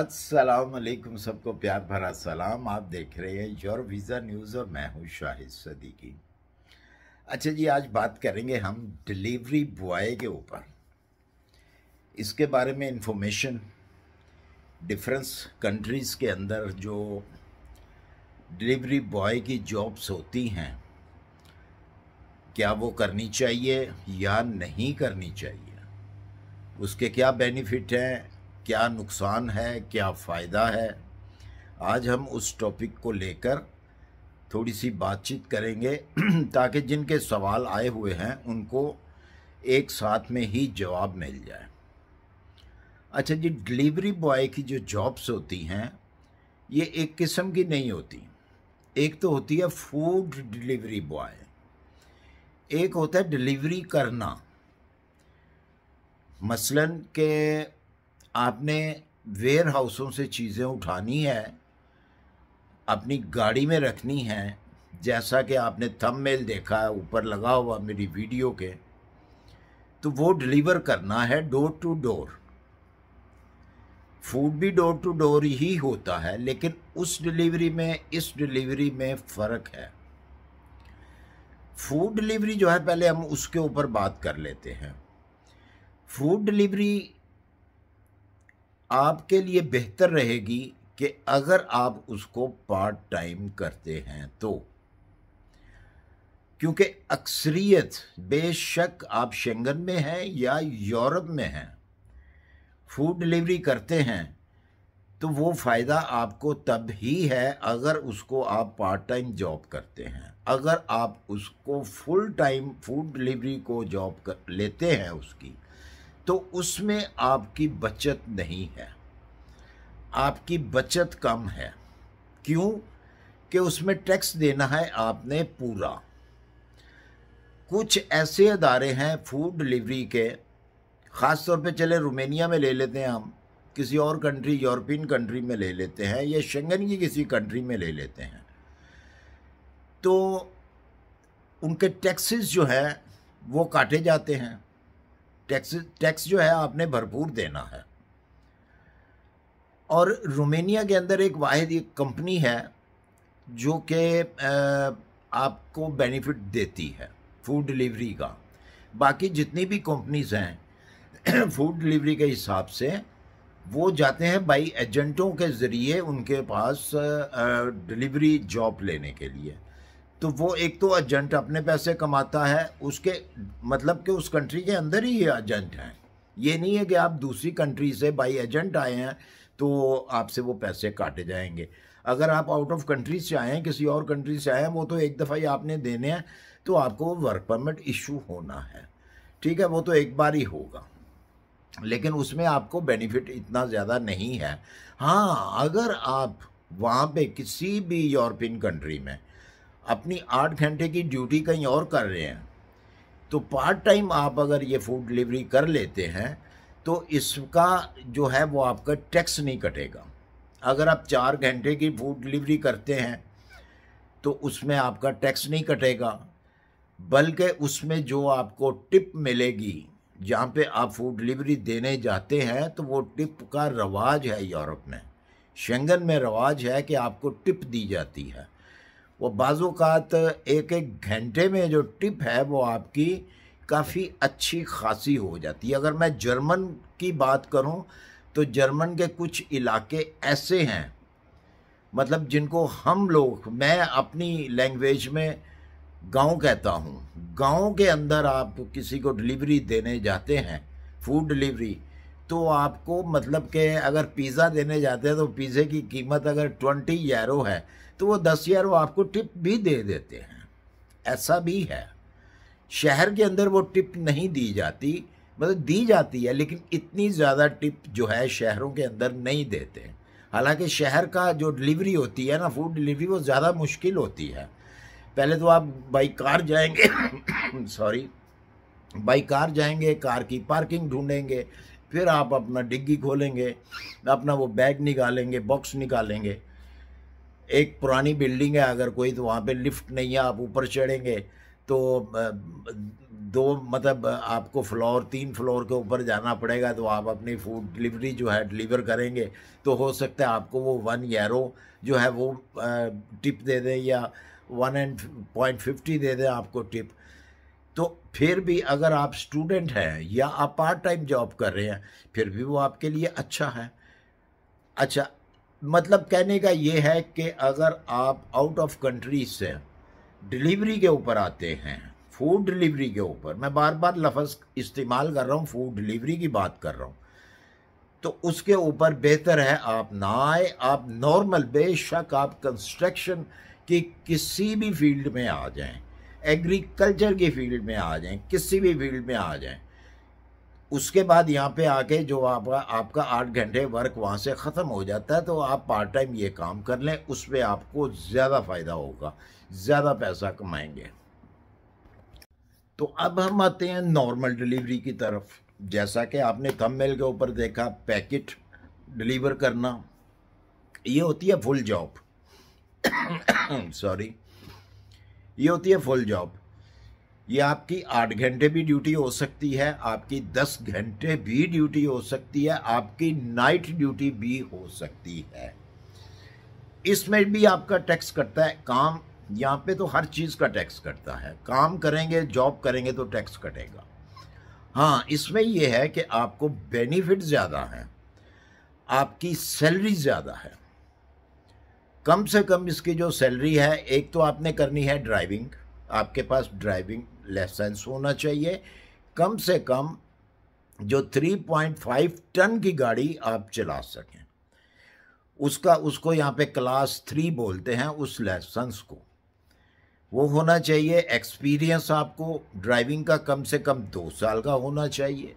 असलकम सबको प्यार भरा सलाम आप देख रहे हैं योर वीज़ा न्यूज़ और मैं हूँ शाहिद सदीकी अच्छा जी आज बात करेंगे हम डिलीवरी बॉय के ऊपर इसके बारे में इंफॉर्मेशन डिफरेंस कंट्रीज़ के अंदर जो डिलीवरी बॉय की जॉब्स होती हैं क्या वो करनी चाहिए या नहीं करनी चाहिए उसके क्या बेनिफिट हैं क्या नुकसान है क्या फ़ायदा है आज हम उस टॉपिक को लेकर थोड़ी सी बातचीत करेंगे ताकि जिनके सवाल आए हुए हैं उनको एक साथ में ही जवाब मिल जाए अच्छा जी डिलीवरी बॉय की जो जॉब्स होती हैं ये एक किस्म की नहीं होती एक तो होती है फूड डिलीवरी बॉय एक होता है डिलीवरी करना मसलन के आपने वेयर हाउसों से चीज़ें उठानी है अपनी गाड़ी में रखनी है जैसा कि आपने थंबनेल देखा है ऊपर लगा हुआ मेरी वीडियो के तो वो डिलीवर करना है डोर टू डोर फूड भी डोर टू डोर ही होता है लेकिन उस डिलीवरी में इस डिलीवरी में फ़र्क है फूड डिलीवरी जो है पहले हम उसके ऊपर बात कर लेते हैं फूड डिलीवरी आपके लिए बेहतर रहेगी कि अगर आप उसको पार्ट टाइम करते हैं तो क्योंकि अक्सरियत बेशक आप शेंगन में हैं या यूरोप में हैं फूड डिलीवरी करते हैं तो वो फ़ायदा आपको तब ही है अगर उसको आप पार्ट टाइम जॉब करते हैं अगर आप उसको फुल टाइम फूड डिलीवरी को जॉब कर लेते हैं उसकी तो उसमें आपकी बचत नहीं है आपकी बचत कम है क्यों कि उसमें टैक्स देना है आपने पूरा कुछ ऐसे अदारे हैं फूड डिलीवरी के ख़ास तौर पे चले रोमेनिया में ले लेते हैं हम किसी और कंट्री यूरोपियन कंट्री में ले लेते हैं या शेंगन की किसी कंट्री में ले लेते हैं तो उनके टैक्सेस जो हैं वो काटे जाते हैं टैक्स टैक्स जो है आपने भरपूर देना है और रोमेनिया के अंदर एक वाद एक कंपनी है जो कि आपको बेनिफिट देती है फूड डिलीवरी का बाकी जितनी भी कंपनीज हैं फूड डिलीवरी के हिसाब से वो जाते हैं बाई एजेंटों के ज़रिए उनके पास डिलीवरी जॉब लेने के लिए तो वो एक तो एजेंट अपने पैसे कमाता है उसके मतलब कि उस कंट्री के अंदर ही ये एजेंट हैं ये नहीं है कि आप दूसरी कंट्री से बाई एजेंट आए हैं तो आपसे वो पैसे काटे जाएंगे अगर आप आउट ऑफ कंट्री से आए हैं किसी और कंट्री से आए हैं वो तो एक दफ़ा ही आपने देने हैं तो आपको वो वर्क परमिट इशू होना है ठीक है वो तो एक बार ही होगा लेकिन उसमें आपको बेनिफिट इतना ज़्यादा नहीं है हाँ अगर आप वहाँ पे किसी भी यूरोपियन कंट्री में अपनी आठ घंटे की ड्यूटी कहीं और कर रहे हैं तो पार्ट टाइम आप अगर ये फूड डिलीवरी कर लेते हैं तो इसका जो है वो आपका टैक्स नहीं कटेगा अगर आप चार घंटे की फूड डिलीवरी करते हैं तो उसमें आपका टैक्स नहीं कटेगा बल्कि उसमें जो आपको टिप मिलेगी जहाँ पे आप फूड डिलीवरी देने जाते हैं तो वो टिप का रवाज है यूरोप में शेंगन में रवाज है कि आपको टिप दी जाती है वो बाजूकात एक एक घंटे में जो टिप है वो आपकी काफ़ी अच्छी खासी हो जाती है अगर मैं जर्मन की बात करूं तो जर्मन के कुछ इलाके ऐसे हैं मतलब जिनको हम लोग मैं अपनी लैंग्वेज में गांव कहता हूं गांव के अंदर आप किसी को डिलीवरी देने जाते हैं फूड डिलीवरी तो आपको मतलब के अगर पिज़्ज़ा देने जाते हैं तो पिज़्ज़े की कीमत अगर ट्वेंटी यारो है तो वो दस हज़ार वो आपको टिप भी दे देते हैं ऐसा भी है शहर के अंदर वो टिप नहीं दी जाती मतलब दी जाती है लेकिन इतनी ज़्यादा टिप जो है शहरों के अंदर नहीं देते हालांकि शहर का जो डिलीवरी होती है ना फूड डिलीवरी वो ज़्यादा मुश्किल होती है पहले तो आप बाई कार जाएंगे सॉरी बाई कार जाएंगे कार की पार्किंग ढूंढेंगे फिर आप अपना डिग्गी खोलेंगे अपना वो बैग निकालेंगे बॉक्स निकालेंगे एक पुरानी बिल्डिंग है अगर कोई तो वहाँ पे लिफ्ट नहीं है आप ऊपर चढ़ेंगे तो दो मतलब आपको फ्लोर तीन फ्लोर के ऊपर जाना पड़ेगा तो आप अपनी फूड डिलीवरी जो है डिलीवर करेंगे तो हो सकता है आपको वो वन एरो जो है वो टिप दे दें या वन एंड पॉइंट फिफ्टी दे दें आपको टिप तो फिर भी अगर आप स्टूडेंट हैं या आप पार्ट टाइम जॉब कर रहे हैं फिर भी वो आपके लिए अच्छा है अच्छा मतलब कहने का ये है कि अगर आप आउट ऑफ कंट्री से डिलीवरी के ऊपर आते हैं फूड डिलीवरी के ऊपर मैं बार बार लफ्ज़ इस्तेमाल कर रहा हूँ फूड डिलीवरी की बात कर रहा हूँ तो उसके ऊपर बेहतर है आप ना आए आप नॉर्मल बेशक आप कंस्ट्रक्शन की किसी भी फील्ड में आ जाएं एग्रीकल्चर की फील्ड में आ जाएं किसी भी फील्ड में आ जाएं उसके बाद यहाँ पे आके जो आपका आपका आठ घंटे वर्क वहाँ से ख़त्म हो जाता है तो आप पार्ट टाइम ये काम कर लें उस पर आपको ज़्यादा फ़ायदा होगा ज़्यादा पैसा कमाएंगे तो अब हम आते हैं नॉर्मल डिलीवरी की तरफ जैसा कि आपने थम मेल के ऊपर देखा पैकेट डिलीवर करना ये होती है फुल जॉब सॉरी ये होती है फुल जॉब ये आपकी आठ घंटे भी ड्यूटी हो सकती है आपकी दस घंटे भी ड्यूटी हो सकती है आपकी नाइट ड्यूटी भी हो सकती है इसमें भी आपका टैक्स कटता है काम यहाँ पे तो हर चीज़ का टैक्स कटता है काम करेंगे जॉब करेंगे तो टैक्स कटेगा हाँ इसमें यह है कि आपको बेनिफिट ज़्यादा हैं आपकी सैलरी ज़्यादा है कम से कम इसकी जो सैलरी है एक तो आपने करनी है ड्राइविंग आपके पास ड्राइविंग लाइसेंस होना चाहिए कम से कम जो 3.5 टन की गाड़ी आप चला सकें उसका उसको यहाँ पे क्लास थ्री बोलते हैं उस लाइसेंस को वो होना चाहिए एक्सपीरियंस आपको ड्राइविंग का कम से कम दो साल का होना चाहिए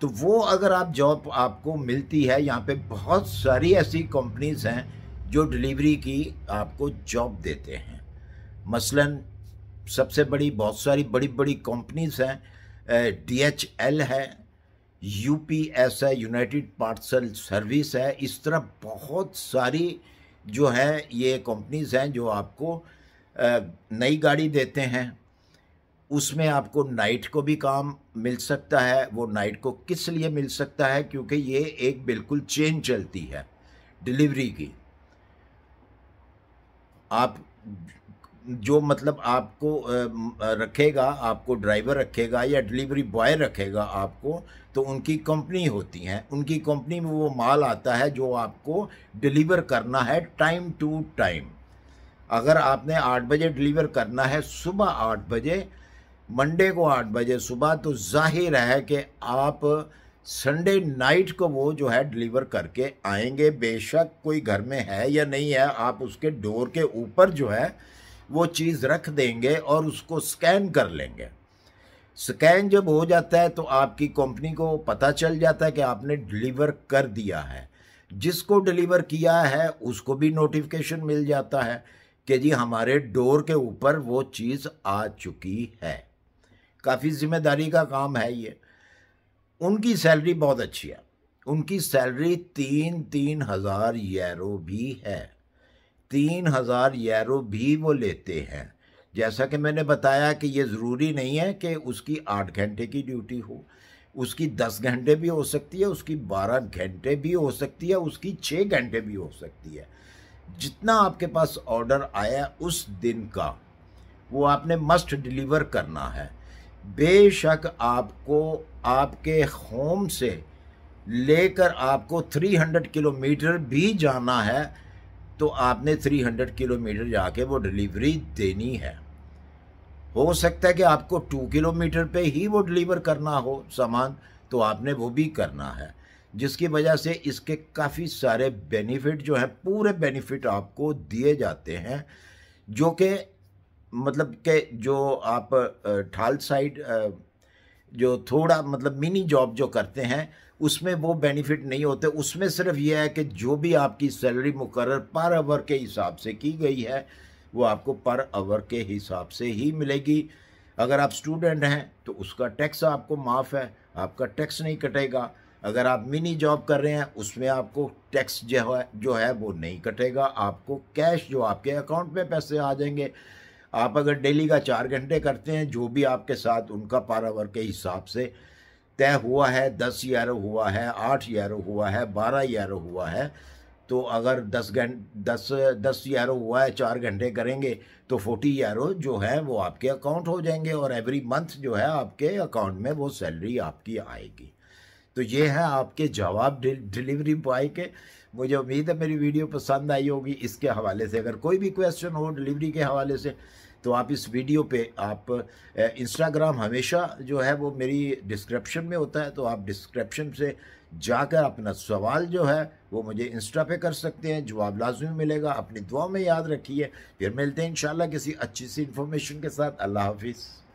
तो वो अगर आप जॉब आपको मिलती है यहाँ पे बहुत सारी ऐसी कंपनीज हैं जो डिलीवरी की आपको जॉब देते हैं मसलन सबसे बड़ी बहुत सारी बड़ी बड़ी कंपनीज हैं डी एच एल है यू पी एस है यूनाइटेड पार्सल सर्विस है इस तरह बहुत सारी जो है ये कंपनीज हैं जो आपको नई गाड़ी देते हैं उसमें आपको नाइट को भी काम मिल सकता है वो नाइट को किस लिए मिल सकता है क्योंकि ये एक बिल्कुल चेन चलती है डिलीवरी की आप जो मतलब आपको रखेगा आपको ड्राइवर रखेगा या डिलीवरी बॉय रखेगा आपको तो उनकी कंपनी होती हैं उनकी कंपनी में वो माल आता है जो आपको डिलीवर करना है टाइम टू टाइम अगर आपने आठ बजे डिलीवर करना है सुबह आठ बजे मंडे को आठ बजे सुबह तो जाहिर है कि आप संडे नाइट को वो जो है डिलीवर करके आएंगे बेशक कोई घर में है या नहीं है आप उसके डोर के ऊपर जो है वो चीज़ रख देंगे और उसको स्कैन कर लेंगे स्कैन जब हो जाता है तो आपकी कंपनी को पता चल जाता है कि आपने डिलीवर कर दिया है जिसको डिलीवर किया है उसको भी नोटिफिकेशन मिल जाता है कि जी हमारे डोर के ऊपर वो चीज़ आ चुकी है काफ़ी जिम्मेदारी का काम है ये उनकी सैलरी बहुत अच्छी है उनकी सैलरी तीन तीन हज़ार यूरो भी है तीन हज़ार यारो भी वो लेते हैं जैसा कि मैंने बताया कि ये ज़रूरी नहीं है कि उसकी आठ घंटे की ड्यूटी हो उसकी दस घंटे भी हो सकती है उसकी बारह घंटे भी हो सकती है उसकी छः घंटे भी हो सकती है जितना आपके पास ऑर्डर आया उस दिन का वो आपने मस्ट डिलीवर करना है बेशक आपको आपके होम से लेकर आपको 300 किलोमीटर भी जाना है तो आपने 300 किलोमीटर जाके वो डिलीवरी देनी है हो सकता है कि आपको टू किलोमीटर पे ही वो डिलीवर करना हो सामान तो आपने वो भी करना है जिसकी वजह से इसके काफ़ी सारे बेनिफिट जो हैं पूरे बेनिफिट आपको दिए जाते हैं जो कि मतलब के जो आप ठाल साइड जो थोड़ा मतलब मिनी जॉब जो करते हैं उसमें वो बेनिफिट नहीं होते उसमें सिर्फ ये है कि जो भी आपकी सैलरी मुकर पर आवर के हिसाब से की गई है वो आपको पर आवर के हिसाब से ही मिलेगी अगर आप स्टूडेंट हैं तो उसका टैक्स आपको माफ़ है आपका टैक्स नहीं कटेगा अगर आप मिनी जॉब कर रहे हैं उसमें आपको टैक्स जो है जो है वो नहीं कटेगा आपको कैश जो आपके अकाउंट में पैसे आ जाएंगे आप अगर डेली का चार घंटे करते हैं जो भी आपके साथ उनका पर आवर के हिसाब से तय हुआ है दस यारो हुआ है आठ यारो हुआ है बारह यारो हुआ है तो अगर दस घंटे दस दस यारो हुआ है चार घंटे करेंगे तो फोर्टी यारो जो है वो आपके अकाउंट हो जाएंगे और एवरी मंथ जो है आपके अकाउंट में वो सैलरी आपकी आएगी तो ये है आपके जवाब डिलीवरी बॉय के मुझे उम्मीद है मेरी वीडियो पसंद आई होगी इसके हवाले से अगर कोई भी क्वेश्चन हो डिलीवरी के हवाले से तो आप इस वीडियो पे आप इंस्टाग्राम हमेशा जो है वो मेरी डिस्क्रिप्शन में होता है तो आप डिस्क्रिप्शन से जाकर अपना सवाल जो है वो मुझे इंस्टा पे कर सकते हैं जवाब लाजमी मिलेगा अपनी दुआ में याद रखिए फिर मिलते हैं इंशाल्लाह किसी अच्छी सी इन्फॉर्मेशन के साथ अल्लाह हाफिज़